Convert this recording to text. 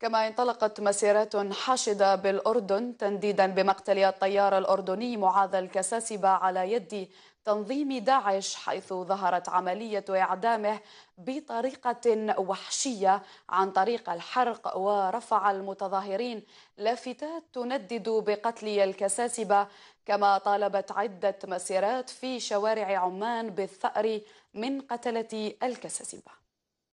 كما انطلقت مسيرات حاشدة بالأردن تنديدا بمقتل الطيار الأردني معاذ الكساسبة على يد تنظيم داعش حيث ظهرت عملية إعدامه بطريقة وحشية عن طريق الحرق ورفع المتظاهرين لافتات تندد بقتل الكساسبة كما طالبت عدة مسيرات في شوارع عمان بالثأر من قتلة الكساسبة